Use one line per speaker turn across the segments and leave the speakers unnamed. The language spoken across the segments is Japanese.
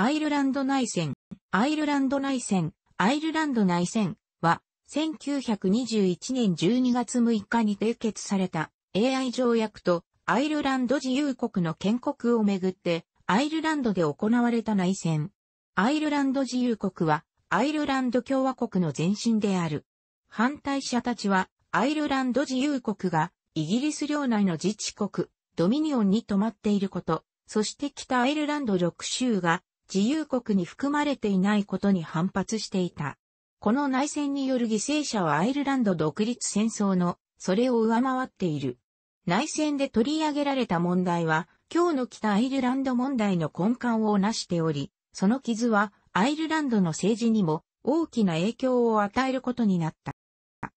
アイルランド内戦、アイルランド内戦、アイルランド内戦は、1921年12月6日に締結された AI 条約とアイルランド自由国の建国をめぐって、アイルランドで行われた内戦。アイルランド自由国は、アイルランド共和国の前身である。反対者たちは、アイルランド自由国が、イギリス領内の自治国、ドミニオンに泊まっていること、そして北アイルランド6州が、自由国に含まれていないことに反発していた。この内戦による犠牲者はアイルランド独立戦争の、それを上回っている。内戦で取り上げられた問題は、今日の北アイルランド問題の根幹をなしており、その傷はアイルランドの政治にも大きな影響を与えることになった。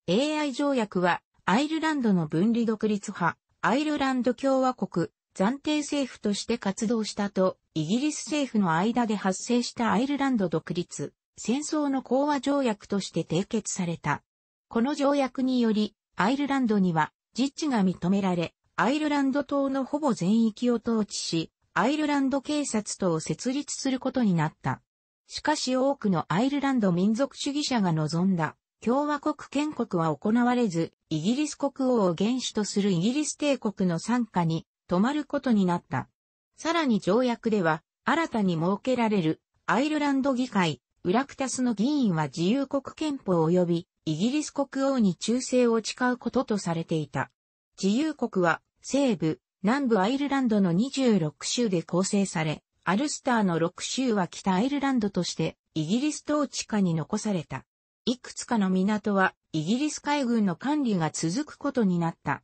AI 条約はアイルランドの分離独立派、アイルランド共和国、暫定政府として活動したと、イギリス政府の間で発生したアイルランド独立、戦争の講和条約として締結された。この条約により、アイルランドには自治が認められ、アイルランド島のほぼ全域を統治し、アイルランド警察等を設立することになった。しかし多くのアイルランド民族主義者が望んだ共和国建国は行われず、イギリス国王を原始とするイギリス帝国の参加に止まることになった。さらに条約では、新たに設けられるアイルランド議会、ウラクタスの議員は自由国憲法及びイギリス国王に忠誠を誓うこととされていた。自由国は西部、南部アイルランドの26州で構成され、アルスターの6州は北アイルランドとしてイギリス統治下に残された。いくつかの港はイギリス海軍の管理が続くことになった。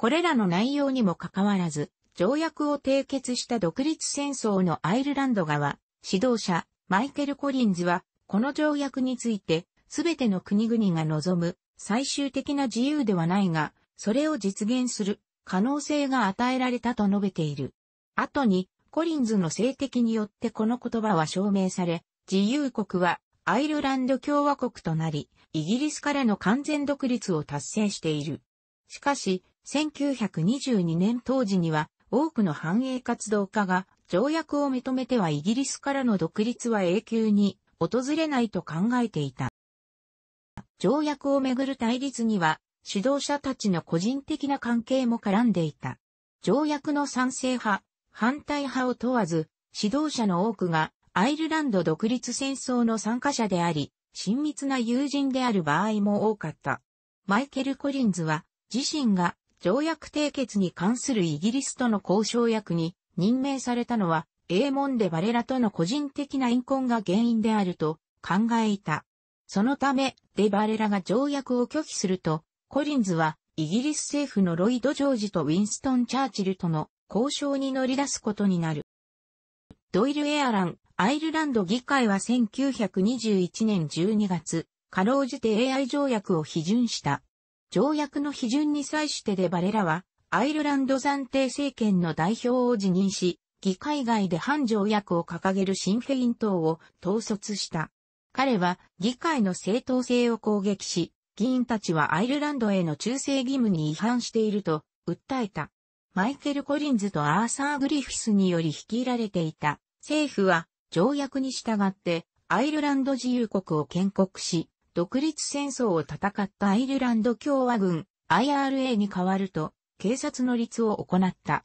これらの内容にもかかわらず、条約を締結した独立戦争のアイルランド側、指導者、マイケル・コリンズは、この条約について、すべての国々が望む最終的な自由ではないが、それを実現する可能性が与えられたと述べている。後に、コリンズの性的によってこの言葉は証明され、自由国はアイルランド共和国となり、イギリスからの完全独立を達成している。しかし、1922年当時には多くの繁栄活動家が条約を認めてはイギリスからの独立は永久に訪れないと考えていた。条約をめぐる対立には指導者たちの個人的な関係も絡んでいた。条約の賛成派、反対派を問わず、指導者の多くがアイルランド独立戦争の参加者であり、親密な友人である場合も多かった。マイケル・コリンズは自身が条約締結に関するイギリスとの交渉役に任命されたのは、エーモン・デ・バレラとの個人的な因婚が原因であると考えた。そのため、デ・バレラが条約を拒否すると、コリンズはイギリス政府のロイド・ジョージとウィンストン・チャーチルとの交渉に乗り出すことになる。ドイル・エアラン、アイルランド議会は1921年12月、かろうじて AI 条約を批准した。条約の批准に際してでバレラは、アイルランド暫定政権の代表を辞任し、議会外で反条約を掲げるシンフェイン党を統率した。彼は議会の正当性を攻撃し、議員たちはアイルランドへの忠誠義務に違反していると訴えた。マイケル・コリンズとアーサー・グリフィスにより率いられていた政府は条約に従ってアイルランド自由国を建国し、独立戦争を戦ったアイルランド共和軍 IRA に代わると、警察の立を行った。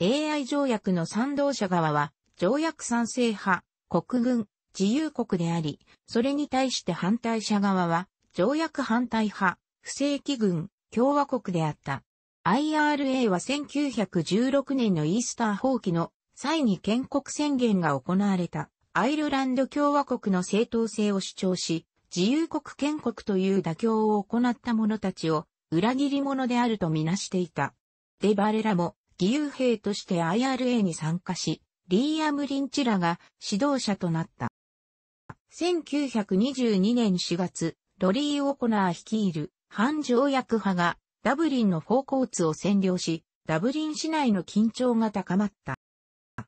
AI 条約の賛同者側は、条約賛成派、国軍、自由国であり、それに対して反対者側は、条約反対派、不正規軍、共和国であった。IRA は1916年のイースター放棄の際に建国宣言が行われたアイルランド共和国の正当性を主張し、自由国建国という妥協を行った者たちを裏切り者であるとみなしていた。デバレラも義勇兵として IRA に参加し、リーアム・リンチらが指導者となった。1922年4月、ロリー・オコナー率いる反条約派がダブリンのフォーコーツを占領し、ダブリン市内の緊張が高まった。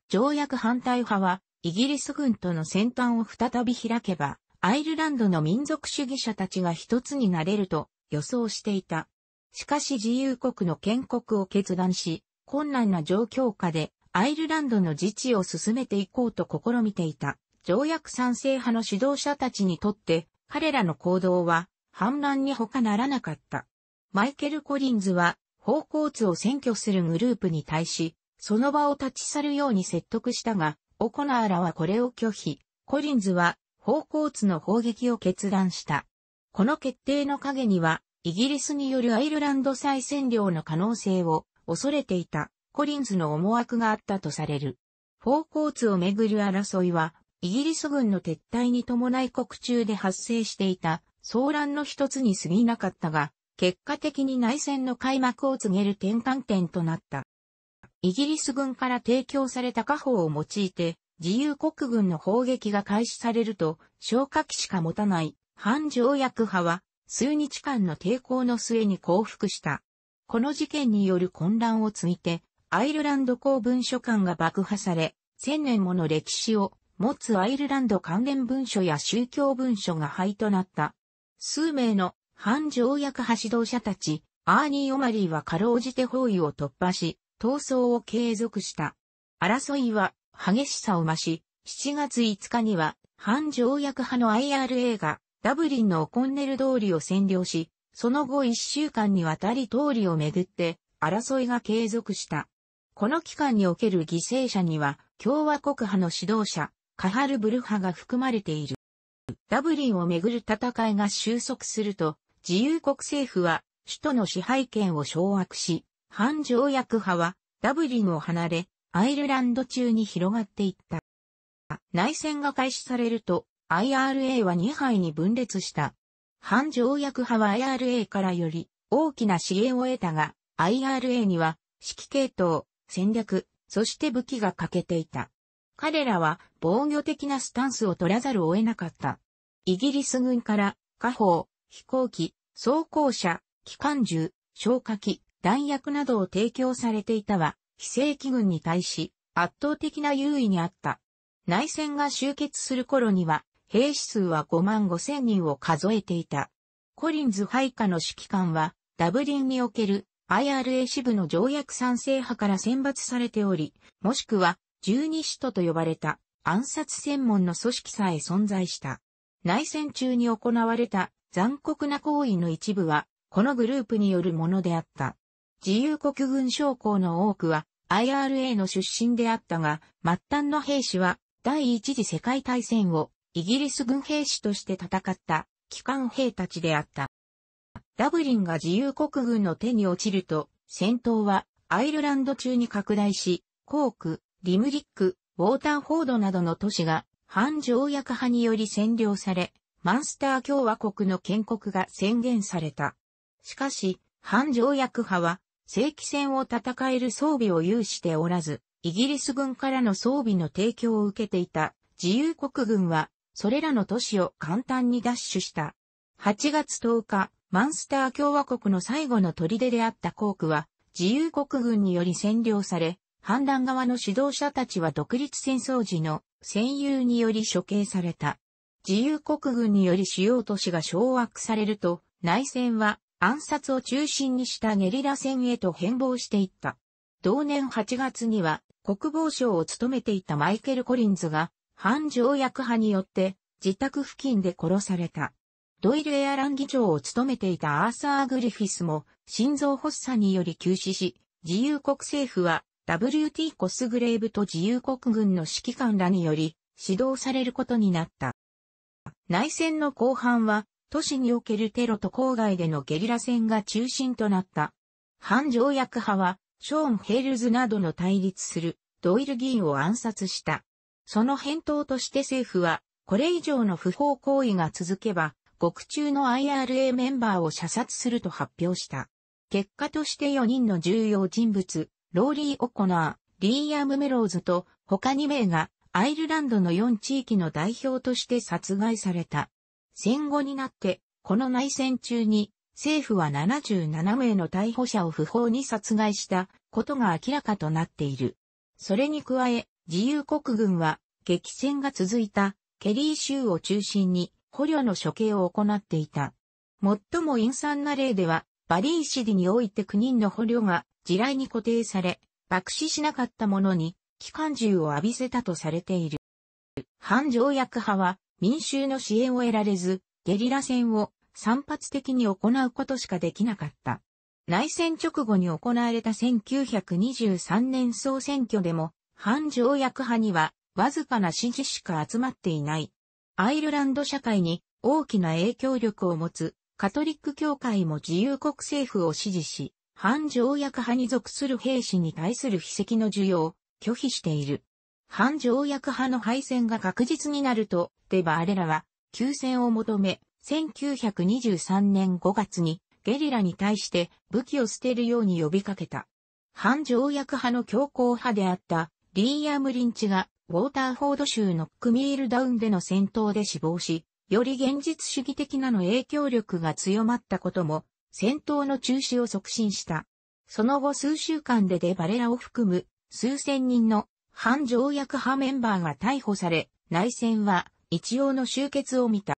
条約反対派はイギリス軍との戦端を再び開けば、アイルランドの民族主義者たちが一つになれると予想していた。しかし自由国の建国を決断し、困難な状況下でアイルランドの自治を進めていこうと試みていた。条約賛成派の指導者たちにとって彼らの行動は反乱に他ならなかった。マイケル・コリンズは方向図を占拠するグループに対し、その場を立ち去るように説得したが、オコナーらはこれを拒否。コリンズは方向津の砲撃を決断した。この決定の陰には、イギリスによるアイルランド再占領の可能性を恐れていたコリンズの思惑があったとされる。方向津をめぐる争いは、イギリス軍の撤退に伴い国中で発生していた騒乱の一つに過ぎなかったが、結果的に内戦の開幕を告げる転換点となった。イギリス軍から提供された家宝を用いて、自由国軍の砲撃が開始されると、消火器しか持たない反条約派は、数日間の抵抗の末に降伏した。この事件による混乱をついて、アイルランド公文書館が爆破され、千年もの歴史を持つアイルランド関連文書や宗教文書が灰となった。数名の反条約派指導者たち、アーニー・オマリーはかろうじて包囲を突破し、闘争を継続した。争いは激しさを増し、7月5日には反条約派の IRA がダブリンのコンネル通りを占領し、その後1週間にわたり通りをめぐって争いが継続した。この期間における犠牲者には共和国派の指導者、カハルブル派が含まれている。ダブリンをめぐる戦いが収束すると、自由国政府は首都の支配権を掌握し、反条約派はダブリンを離れ、アイルランド中に広がっていった。内戦が開始されると、IRA は2杯に分裂した。反条約派は IRA からより大きな支援を得たが、IRA には指揮系統、戦略、そして武器が欠けていた。彼らは防御的なスタンスを取らざるを得なかった。イギリス軍から火砲、飛行機、装甲車、機関銃、消火器、弾薬などを提供されていたわ。非正規軍に対し圧倒的な優位にあった。内戦が終結する頃には、兵士数は5万5千人を数えていた。コリンズ配下の指揮官は、ダブリンにおける IRA 支部の条約賛成派から選抜されており、もしくは十二使徒と呼ばれた暗殺専門の組織さえ存在した。内戦中に行われた残酷な行為の一部は、このグループによるものであった。自由国軍将校の多くは IRA の出身であったが、末端の兵士は第一次世界大戦をイギリス軍兵士として戦った機関兵たちであった。ダブリンが自由国軍の手に落ちると、戦闘はアイルランド中に拡大し、コーク、リムリック、ウォーターフォードなどの都市が反条約派により占領され、マンスター共和国の建国が宣言された。しかし、反条約派は正規戦を戦える装備を有しておらず、イギリス軍からの装備の提供を受けていた自由国軍は、それらの都市を簡単に奪取した。8月10日、マンスター共和国の最後の砦であったコークは、自由国軍により占領され、反乱側の指導者たちは独立戦争時の戦友により処刑された。自由国軍により主要都市が掌握されると、内戦は暗殺を中心にしたゲリラ戦へと変貌していった。同年8月には国防省を務めていたマイケル・コリンズが反条約派によって自宅付近で殺された。ドイルエアラン議長を務めていたアーサー・グリフィスも心臓発作により急死し、自由国政府は WT コスグレーブと自由国軍の指揮官らにより指導されることになった。内戦の後半は都市におけるテロと郊外でのゲリラ戦が中心となった。反条約派は、ショーン・ヘルズなどの対立するドイル議員を暗殺した。その返答として政府は、これ以上の不法行為が続けば、獄中の IRA メンバーを射殺すると発表した。結果として4人の重要人物、ローリー・オコナー、リーアム・メローズと他2名がアイルランドの4地域の代表として殺害された。戦後になって、この内戦中に、政府は77名の逮捕者を不法に殺害したことが明らかとなっている。それに加え、自由国軍は激戦が続いたケリー州を中心に捕虜の処刑を行っていた。最も陰惨な例では、バリーシディにおいて9人の捕虜が地雷に固定され、爆死しなかった者に機関銃を浴びせたとされている。反条約派は民衆の支援を得られず、ゲリラ戦を散発的に行うことしかできなかった。内戦直後に行われた1923年総選挙でも、反条約派にはわずかな支持しか集まっていない。アイルランド社会に大きな影響力を持つカトリック教会も自由国政府を支持し、反条約派に属する兵士に対する秘跡の需要を拒否している。反条約派の敗戦が確実になると、デバーレラは、休戦を求め、1923年5月にゲリラに対して武器を捨てるように呼びかけた。反条約派の強硬派であったリーアム・リンチがウォーターフォード州のクミールダウンでの戦闘で死亡し、より現実主義的なの影響力が強まったことも、戦闘の中止を促進した。その後数週間でデバレラを含む数千人の反条約派メンバーが逮捕され、内戦は一応の終結を見た。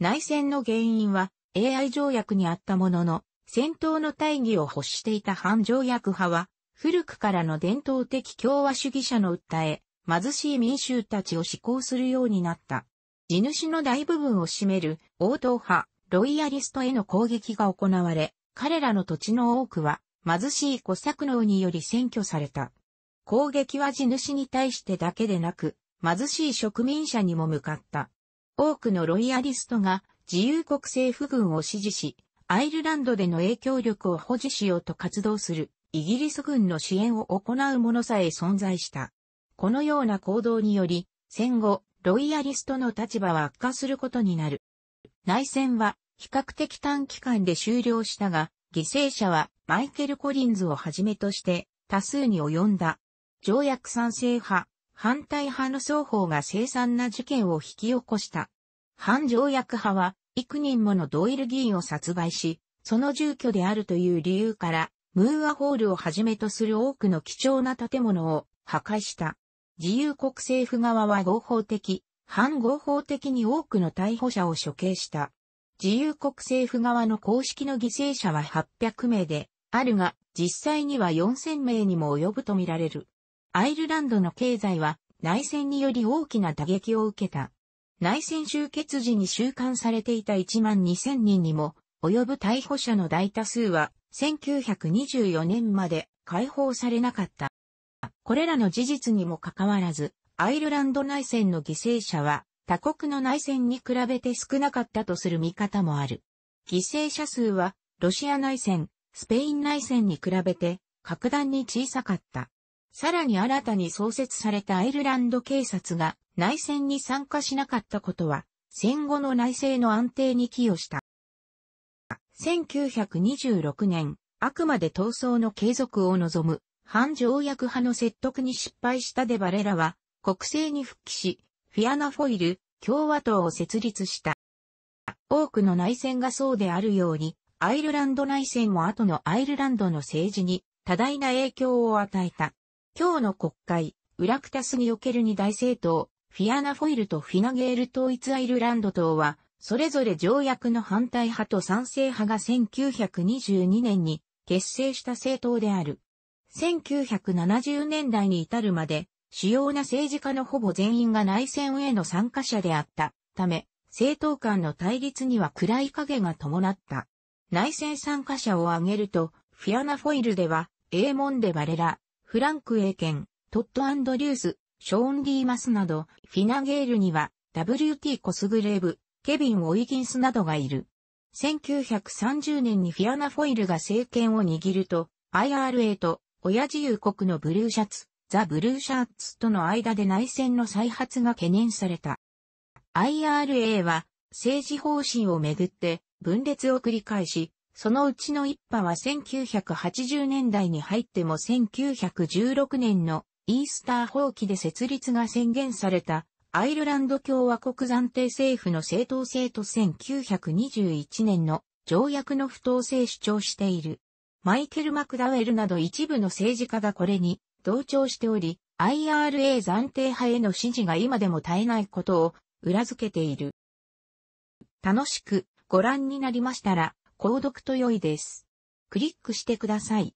内戦の原因は AI 条約にあったものの、戦闘の大義を欲していた反条約派は、古くからの伝統的共和主義者の訴え、貧しい民衆たちを施行するようになった。地主の大部分を占める王道派、ロイヤリストへの攻撃が行われ、彼らの土地の多くは貧しい小作農により占拠された。攻撃は地主に対してだけでなく、貧しい植民者にも向かった。多くのロイヤリストが自由国政府軍を支持し、アイルランドでの影響力を保持しようと活動するイギリス軍の支援を行うものさえ存在した。このような行動により、戦後、ロイヤリストの立場は悪化することになる。内戦は比較的短期間で終了したが、犠牲者はマイケル・コリンズをはじめとして多数に及んだ。条約賛成派、反対派の双方が凄惨な事件を引き起こした。反条約派は、幾人ものドイル議員を殺害し、その住居であるという理由から、ムーアホールをはじめとする多くの貴重な建物を破壊した。自由国政府側は合法的、反合法的に多くの逮捕者を処刑した。自由国政府側の公式の犠牲者は800名で、あるが、実際には4000名にも及ぶとみられる。アイルランドの経済は内戦により大きな打撃を受けた。内戦終結時に収監されていた1万2000人にも及ぶ逮捕者の大多数は1924年まで解放されなかった。これらの事実にもかかわらず、アイルランド内戦の犠牲者は他国の内戦に比べて少なかったとする見方もある。犠牲者数はロシア内戦、スペイン内戦に比べて格段に小さかった。さらに新たに創設されたアイルランド警察が内戦に参加しなかったことは、戦後の内政の安定に寄与した。1926年、あくまで闘争の継続を望む、反条約派の説得に失敗したデバレラは、国政に復帰し、フィアナフォイル共和党を設立した。多くの内戦がそうであるように、アイルランド内戦も後のアイルランドの政治に多大な影響を与えた。今日の国会、ウラクタス・における二大政党、フィアナ・フォイルとフィナゲール統一アイルランド党は、それぞれ条約の反対派と賛成派が1922年に結成した政党である。1970年代に至るまで、主要な政治家のほぼ全員が内戦への参加者であったため、政党間の対立には暗い影が伴った。内戦参加者を挙げると、フィアナ・フォイルでは、エーモン・デ・バレラ、フランク・エーケン、トッド・アンドリュース、ショーン・リーマスなど、フィナゲールには、WT コスグレーブ、ケビン・オイギンスなどがいる。1930年にフィアナ・フォイルが政権を握ると、IRA と親自由国のブルーシャツ、ザ・ブルーシャツとの間で内戦の再発が懸念された。IRA は政治方針をめぐって分裂を繰り返し、そのうちの一派は1980年代に入っても1916年のイースター法規で設立が宣言されたアイルランド共和国暫定政府の正当性と1921年の条約の不当性主張している。マイケル・マクダウェルなど一部の政治家がこれに同調しており、IRA 暫定派への支持が今でも絶えないことを裏付けている。楽しくご覧になりましたら、購読と良いです。クリックしてください。